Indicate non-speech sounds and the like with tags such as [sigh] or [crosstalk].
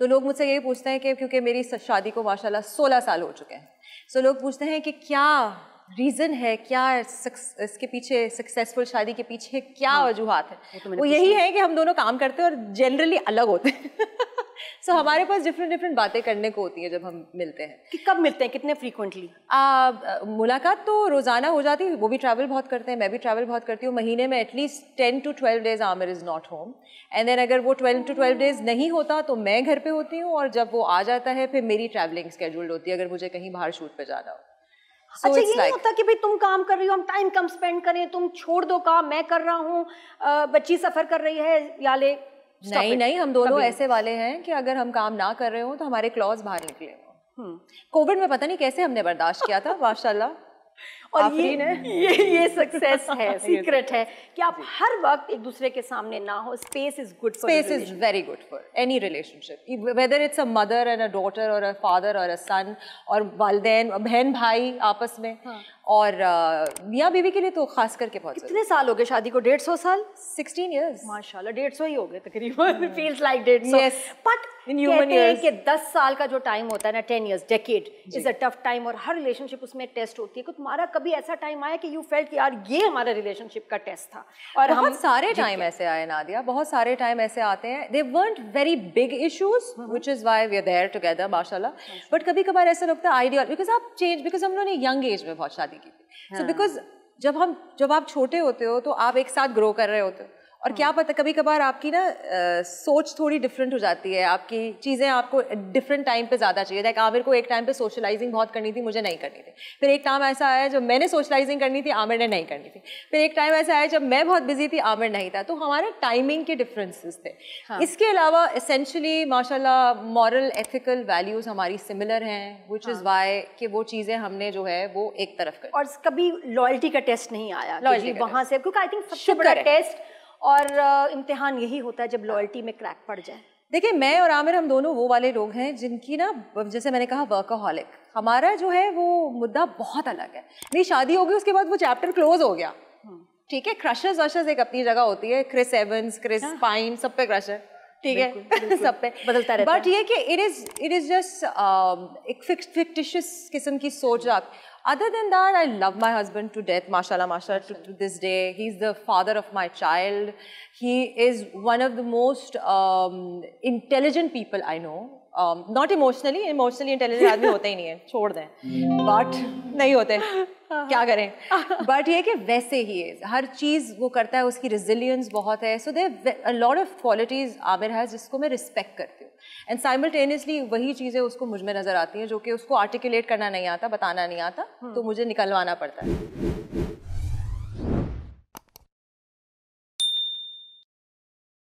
तो लोग मुझसे यही पूछते हैं कि क्योंकि मेरी शादी को माशाल्लाह सोलह साल हो चुके हैं सो लोग पूछते हैं कि क्या रीज़न है क्या इसके पीछे सक्सेसफुल शादी के पीछे क्या हाँ, वजूहत है तो वो यही है कि हम दोनों काम करते हैं और जनरली अलग होते हैं सो so, हमारे पास डिफरेंट डिफरेंट बातें करने को होती हैं जब हम मिलते हैं कि कब मिलते हैं कितने फ्रीक्वेंटली मुलाकात तो रोज़ाना हो जाती है वो भी ट्रैवल बहुत करते हैं मैं भी ट्रैवल बहुत करती हूँ महीने में at least ten to twelve days Aamir is not home and then अगर वो ट्वेल्व टू ट्वेल्व डेज नहीं होता तो मैं घर पर होती हूँ और जब वो आ जाता है फिर मेरी ट्रैवलिंग स्केड्यूल्ड होती है अगर मुझे कहीं बाहर शूट पर जाना हो So अच्छा ये like, नहीं होता कि भाई तुम काम कर रही हो हम टाइम कम स्पेंड करें तुम छोड़ दो काम मैं कर रहा हूँ बच्ची सफ़र कर रही है या ले नहीं it. नहीं हम दोनों ऐसे वाले हैं कि अगर हम काम ना कर रहे हो तो हमारे क्लॉज बाहर निकले हों कोविड हम्म। में पता नहीं कैसे हमने बर्दाश्त किया था [laughs] माशाल्लाह और ये, ये ये सक्सेस है सीक्रेट [laughs] है कि आप हर वक्त एक दूसरे के सामने ना हो space is good space is very good for any relationship whether it's a mother and a daughter और अ फादर और अ सन और वाले बहन भाई आपस में हाँ. और मियाँ बीवी के लिए तो खास करके बहुत कितने साल हो गए शादी को डेढ़ सौ साल सिक्सटीन ईयर्स माशाल्लाह डेढ़ सौ ही हो गए तकरीबन फील्स हाँ। लाइक डेढ़ सौ बट इन ह्यूमन ईयर्स के दस साल का जो टाइम होता है ना ten years decade is a tough time और हर रिलेशनशिप उसमें टेस्ट होती है कि तुम्हारा कभी ऐसा टाइम आया कि यू फेल्ट कि यार ये हमारा रिलेशनशिप का टेस्ट था और हम सारे टाइम ऐसे आए नादिया बहुत सारे टाइम ऐसे आते हैं they weren't very big issues which is why we are there together माशाला बट कभी कभार ऐसा लगता है आइडियल बिकॉज आप चेंज बिकॉज हम लोगों ने यंग एज में बहुत शादी की थी सो बिकॉज हाँ। जब हम जब आप छोटे होते हो तो आप एक साथ ग्रो कर रहे होते हो और क्या हाँ। पता कभी कभार आपकी ना आ, सोच थोड़ी डिफरेंट हो जाती है आपकी चीज़ें आपको डिफरेंट टाइम पे ज़्यादा चाहिए लाइक आमिर को एक टाइम पे सोशलाइजिंग बहुत करनी थी मुझे नहीं करनी थी फिर एक टाइम ऐसा आया जब मैंने सोशलाइजिंग करनी थी आमिर ने नहीं करनी थी फिर एक टाइम ऐसा आया जब मैं बहुत बिजी थी आमिर नहीं था तो हमारे टाइमिंग के डिफरेंसेस थे हाँ. इसके अलावा इसेंशली माशा मॉरल एथिकल वैल्यूज़ हमारी सिमिलर हैं विच इज़ वाई कि वो चीज़ें हमने जो है वो एक तरफ कर और कभी लॉयल्टी का टेस्ट नहीं आया लॉयल्टी वहाँ से क्योंकि आई थिंक सबसे बड़ा टेस्ट और इम्तिहान यही होता है जब लॉयल्टी में क्रैक पड़ जाए देखिए मैं और आमिर हम दोनों वो वाले लोग हैं जिनकी ना जैसे मैंने कहा वर्कहॉलिक हमारा जो है वो मुद्दा बहुत अलग है नहीं शादी हो गई उसके बाद वो चैप्टर क्लोज हो गया हम्म। ठीक है क्रशर्स वर्शर्स एक अपनी जगह होती है क्रिस एवंस क्रिस पाइन सब पे क्रश है ठीक है [laughs] सब पे बदलता रहता बट ये कि it is it is just एक फिक्टिशियस किस्म की सोच आप Other than that, I love my husband to death, mashallah, mashallah, to, to this day. He's the father of my child. He is one of the most um, intelligent people I know. Not emotionally emotionally intelligent आदमी [laughs] होते ही नहीं है छोड़ दें but नहीं होते क्या करें बट ये कि वैसे ही है हर चीज़ वो करता है उसकी रिजिलियंस बहुत है so they lot of qualities Aamir है जिसको मैं रिस्पेक्ट करती हूँ एंड साइमल्टेनियसली वही चीज़ें उसको मुझ में नज़र आती हैं जो कि उसको आर्टिकुलेट करना नहीं आता बताना नहीं आता हम्म। तो मुझे निकलवाना पड़ता है